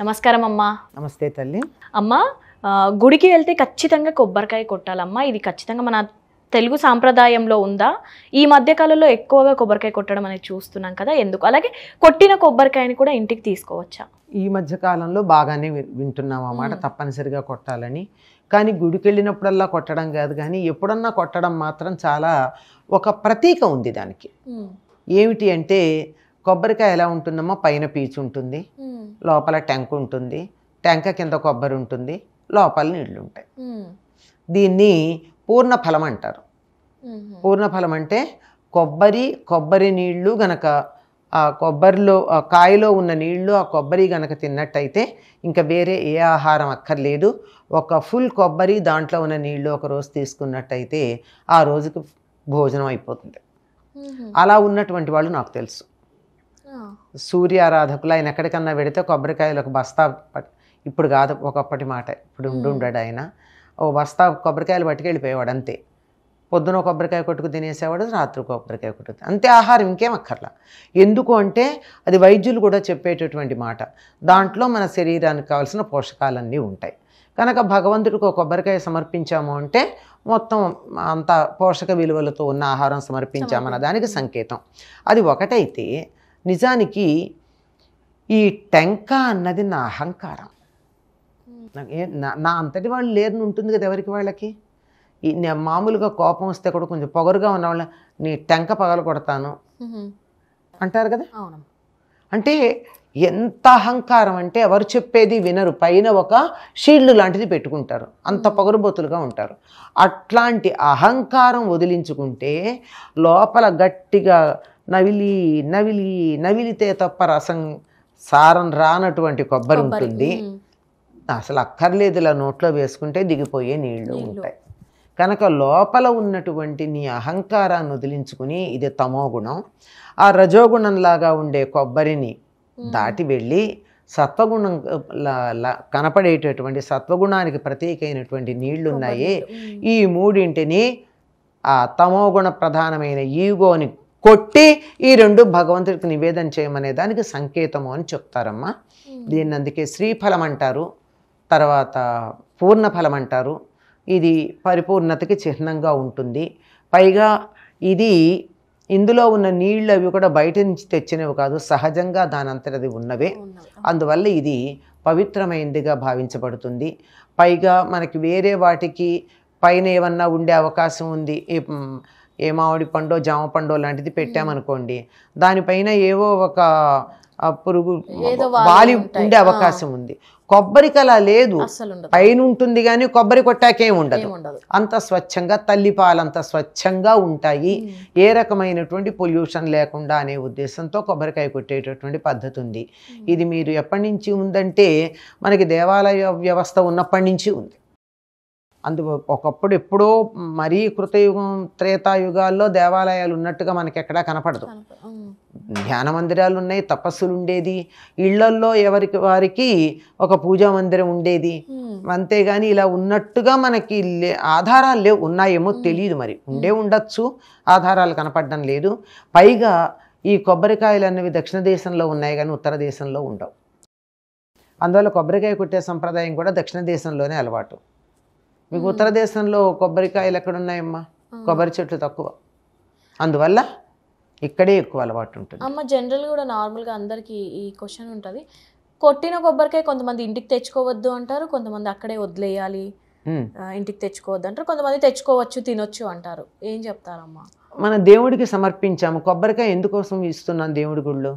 నమస్కారం అమ్మా నమస్తే తల్లి అమ్మా గుడికి వెళ్తే ఖచ్చితంగా కొబ్బరికాయ కొట్టాలమ్మా ఇది ఖచ్చితంగా మన తెలుగు సాంప్రదాయంలో ఉందా ఈ మధ్యకాలంలో ఎక్కువగా కొబ్బరికాయ కొట్టడం అనేది చూస్తున్నాం కదా ఎందుకు అలాగే కొట్టిన కొబ్బరికాయని కూడా ఇంటికి తీసుకోవచ్చా ఈ మధ్యకాలంలో బాగానే వింటున్నాం అన్నమాట తప్పనిసరిగా కొట్టాలని కానీ గుడికి వెళ్ళినప్పుడల్లా కొట్టడం కాదు కానీ ఎప్పుడన్నా కొట్టడం మాత్రం చాలా ఒక ప్రతీక ఉంది దానికి ఏమిటి అంటే కొబ్బరికాయ ఎలా ఉంటుందమ్మా పైన పీచు ఉంటుంది లోపల ట్యాంక్ ఉంటుంది ట్యాంక కింద కొబ్బరి ఉంటుంది లోపల నీళ్ళు ఉంటాయి దీన్ని పూర్ణ ఫలం అంటారు పూర్ణ ఫలం అంటే కొబ్బరి కొబ్బరి నీళ్లు గనక ఆ కొబ్బరిలో కాయలో ఉన్న నీళ్లు ఆ కొబ్బరి గనక తిన్నట్టయితే ఇంకా వేరే ఏ ఆహారం అక్కర్లేదు ఒక ఫుల్ కొబ్బరి దాంట్లో ఉన్న నీళ్లు ఒక రోజు తీసుకున్నట్టయితే ఆ రోజుకు భోజనం అయిపోతుంది అలా ఉన్నటువంటి వాళ్ళు నాకు తెలుసు సూర్యారాధకులు ఆయన ఎక్కడికన్నా పెడితే కొబ్బరికాయలు ఒక బస్తా ఇప్పుడు కాదు ఒకప్పటి మాట ఇప్పుడు ఉండాడు ఆయన ఓ బస్తా కొబ్బరికాయలు పట్టుకెళ్ళిపోయేవాడు అంతే పొద్దున కొబ్బరికాయ కొట్టుకు తినేసేవాడు రాత్రి కొబ్బరికాయ కొట్టుకు అంతే ఆహారం ఇంకేం అక్కర్లా ఎందుకు అంటే అది వైద్యులు కూడా చెప్పేటటువంటి మాట దాంట్లో మన శరీరానికి కావాల్సిన పోషకాలన్నీ ఉంటాయి కనుక భగవంతుడికి ఒక కొబ్బరికాయ సమర్పించాము అంటే మొత్తం అంత పోషక విలువలతో ఉన్న ఆహారం సమర్పించామన్న దానికి సంకేతం అది ఒకటైతే నిజానికి ఈ టెంక అన్నది నా అహంకారం నా అంతటి వాళ్ళు లేరుని ఉంటుంది కదా ఎవరికి వాళ్ళకి ఈ మామూలుగా కోపం వస్తే కూడా కొంచెం పొగరుగా ఉన్నవాళ్ళ నీ టెంక పగల కొడతాను అంటారు కదా అంటే ఎంత అహంకారం అంటే ఎవరు చెప్పేది వినరు పైన ఒక షీల్డ్ లాంటిది పెట్టుకుంటారు అంత పొగరుబోతులుగా ఉంటారు అట్లాంటి అహంకారం వదిలించుకుంటే లోపల గట్టిగా నవిలి నవిలి నవిలితే తప్ప రసం సారం రానటువంటి కొబ్బరి ఉంటుంది అసలు అక్కర్లేదు ఇలా నోట్లో వేసుకుంటే దిగిపోయే నీళ్లు ఉంటాయి కనుక లోపల ఉన్నటువంటి నీ అహంకారాన్ని వదిలించుకుని ఇది తమో గుణం ఆ రజోగుణంలాగా ఉండే కొబ్బరిని దాటి వెళ్ళి సత్వగుణం కనపడేటటువంటి సత్వగుణానికి ప్రత్యేకమైనటువంటి అయినటువంటి నీళ్లున్నాయి ఈ మూడింటిని ఆ తమోగుణ ప్రధానమైన ఈగోని కొట్టి ఈ రెండు భగవంతుడికి నివేదన చేయమనే దానికి సంకేతము అని చెప్తారమ్మా దీన్ని అందుకే శ్రీఫలం అంటారు తర్వాత పూర్ణఫలం అంటారు ఇది పరిపూర్ణతకి చిహ్నంగా ఉంటుంది పైగా ఇది ఇందులో ఉన్న నీళ్ళు అవి కూడా బయట నుంచి తెచ్చినవి కాదు సహజంగా దానంతటది ఉన్నవే అందువల్ల ఇది పవిత్రమైందిగా భావించబడుతుంది పైగా మనకి వేరే వాటికి పైన ఏమన్నా ఉండే అవకాశం ఉంది ఏ మామిడి పండో జామ పండో లాంటిది పెట్టామనుకోండి దానిపైన ఏవో ఒక పురుగు వాలి ఉండే అవకాశం ఉంది కొబ్బరికి లేదు పైన ఉంటుంది కానీ కొబ్బరి కొట్టాకేం ఉండదు అంత స్వచ్ఛంగా తల్లిపాలంత స్వచ్ఛంగా ఉంటాయి ఏ రకమైనటువంటి పొల్యూషన్ లేకుండా అనే ఉద్దేశంతో కొబ్బరికాయ కొట్టేటటువంటి పద్ధతి ఉంది ఇది మీరు ఎప్పటి నుంచి ఉందంటే మనకి దేవాలయ వ్యవస్థ ఉన్నప్పటి నుంచి ఉంది అందు ఒకప్పుడు ఎప్పుడో మరీ కృతయుగం త్రేతాయుగాల్లో దేవాలయాలు ఉన్నట్టుగా మనకి ఎక్కడా కనపడదు ధ్యాన మందిరాలు ఉన్నాయి తపస్సులు ఉండేది ఇళ్లల్లో ఎవరికి వారికి ఒక పూజా మందిరం ఉండేది అంతేగాని ఇలా ఉన్నట్టుగా మనకి ఆధారాలు లేవు ఉన్నాయేమో తెలియదు మరి ఉండే ఉండొచ్చు ఆధారాలు కనపడడం లేదు పైగా ఈ కొబ్బరికాయలు అన్నవి దక్షిణ దేశంలో ఉన్నాయి కానీ ఉత్తర దేశంలో ఉండవు అందువల్ల కొబ్బరికాయ కొట్టే సంప్రదాయం కూడా దక్షిణ దేశంలోనే అలవాటు మీకు ఉత్తర దేశంలో కొబ్బరికాయలు ఎక్కడున్నాయమ్మా కొబ్బరి చెట్లు తక్కువ అందువల్ల ఇక్కడే ఎక్కువ అలవాటు ఉంటుంది అమ్మ జనరల్ కూడా నార్మల్గా అందరికీ ఈ క్వశ్చన్ ఉంటుంది కొట్టిన కొబ్బరికాయ కొంతమంది ఇంటికి తెచ్చుకోవద్దు అంటారు కొంతమంది అక్కడే వదిలేయాలి ఇంటికి తెచ్చుకోవద్దు అంటారు కొంతమంది తెచ్చుకోవచ్చు తినొచ్చు అంటారు ఏం చెప్తారమ్మా మన దేవుడికి సమర్పించాము కొబ్బరికాయ ఎందుకోసం ఇస్తున్నాం దేవుడి గుళ్ళు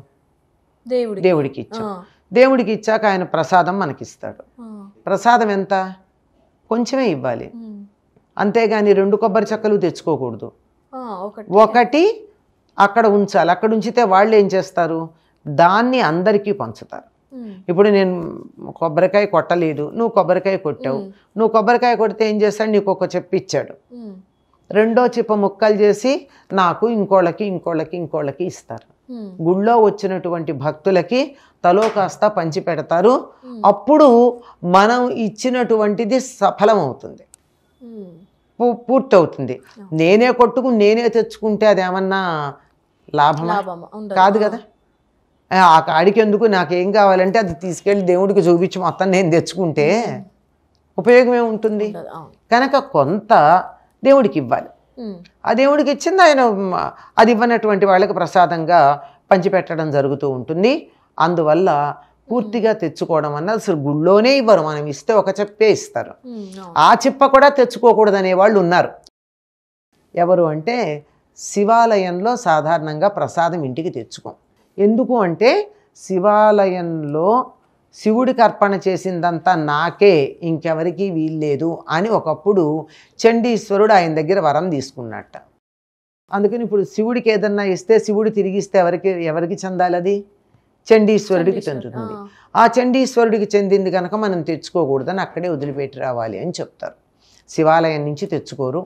దేవుడి దేవుడికి ఇచ్చాం దేవుడికి ఇచ్చాక ఆయన ప్రసాదం మనకిస్తాడు ప్రసాదం ఎంత కొంచెమే ఇవ్వాలి అంతేగాని రెండు కొబ్బరి చెక్కలు తెచ్చుకోకూడదు ఒకటి అక్కడ ఉంచాలి అక్కడ ఉంచితే వాళ్ళు ఏం చేస్తారు దాన్ని అందరికీ పంచుతారు ఇప్పుడు నేను కొబ్బరికాయ కొట్టలేదు నువ్వు కొబ్బరికాయ కొట్టావు నువ్వు కొబ్బరికాయ కొడితే ఏం చేస్తాడు నీకు ఒక చెప్పు ఇచ్చాడు రెండో చిప్ప ముక్కలు చేసి నాకు ఇంకోళ్ళకి ఇంకోళ్ళకి ఇంకోళ్ళకి ఇస్తారు గుళ్ళో వచ్చినటువంటి భక్తులకి తలో కాస్త పంచి పెడతారు అప్పుడు మనం ఇచ్చినటువంటిది సఫలమవుతుంది పూర్తవుతుంది నేనే కొట్టుకు నేనే తెచ్చుకుంటే అదేమన్నా లాభం కాదు కదా ఆ కాడికి ఎందుకు నాకేం కావాలంటే అది తీసుకెళ్ళి దేవుడికి చూపించి మొత్తం నేను తెచ్చుకుంటే ఉపయోగమే ఉంటుంది కనుక కొంత దేవుడికి ఇవ్వాలి ఆ దేవుడికి ఇచ్చింది ఆయన అది ఇవ్వనటువంటి వాళ్ళకి ప్రసాదంగా పంచిపెట్టడం జరుగుతూ ఉంటుంది అందువల్ల పూర్తిగా తెచ్చుకోవడం అన్నది అసలు గుళ్ళోనే ఇవ్వరు మనం ఇస్తే ఒక చెప్పే ఇస్తారు ఆ చెప్ప కూడా తెచ్చుకోకూడదు అనేవాళ్ళు ఉన్నారు ఎవరు అంటే శివాలయంలో సాధారణంగా ప్రసాదం ఇంటికి తెచ్చుకోం ఎందుకు అంటే శివాలయంలో శివుడికి అర్పణ చేసిందంతా నాకే ఇంకెవరికీ వీల్లేదు అని ఒకప్పుడు చండీశ్వరుడు ఆయన దగ్గర వరం తీసుకున్నట్ట అందుకని ఇప్పుడు శివుడికి ఏదన్నా ఇస్తే శివుడు తిరిగిస్తే ఎవరికి ఎవరికి చెందాలి అది చండీశ్వరుడికి చెందుతుంది ఆ చండీశ్వరుడికి చెందింది కనుక మనం తెచ్చుకోకూడదని అక్కడే వదిలిపెట్టి రావాలి అని చెప్తారు శివాలయం నుంచి తెచ్చుకోరు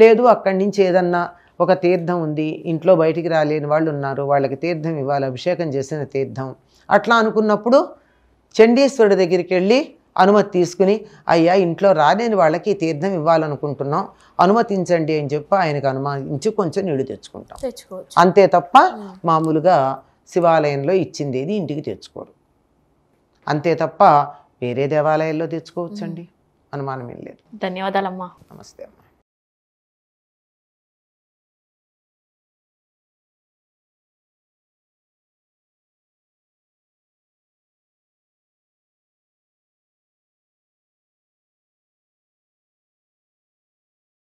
లేదు అక్కడి నుంచి ఏదన్నా ఒక తీర్థం ఉంది ఇంట్లో బయటికి రాలేని వాళ్ళు ఉన్నారు వాళ్ళకి తీర్థం ఇవ్వాలి అభిషేకం చేసిన తీర్థం అట్లా అనుకున్నప్పుడు చండీశ్వరుడి దగ్గరికి వెళ్ళి అనుమతి తీసుకుని అయ్యా ఇంట్లో రాలేని వాళ్ళకి తీర్థం ఇవ్వాలనుకుంటున్నాం అనుమతించండి అని చెప్పి ఆయనకు అనుమానించి కొంచెం నీళ్ళు తెచ్చుకుంటాం అంతే తప్ప మామూలుగా శివాలయంలో ఇచ్చింది ఏది ఇంటికి తెచ్చుకోరు అంతే తప్ప వేరే దేవాలయాల్లో తెచ్చుకోవచ్చండి అనుమానం ఏం లేదు ధన్యవాదాలమ్మా నమస్తే అమ్మా